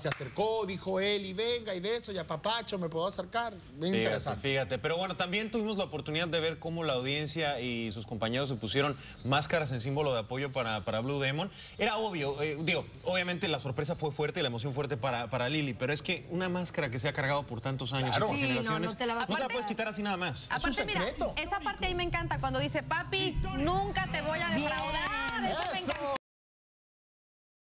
se acercó, dijo él, y venga, y beso, ya papacho me puedo acercar. fíjate, Fíjate, pero bueno, también tuvimos la oportunidad de ver cómo la audiencia y sus compañeros se pusieron máscaras en símbolo de apoyo para, para Blue Demon. Era obvio, eh, digo, obviamente la sorpresa fue fuerte y la emoción fuerte para, para Lili, pero es que una máscara que se ha cargado por tantos años sí, generaciones, no, te la vas no puedes quitar así nada más. Aparte, mira, Esa parte ahí me encanta, cuando dice, papi, nunca te voy a dejar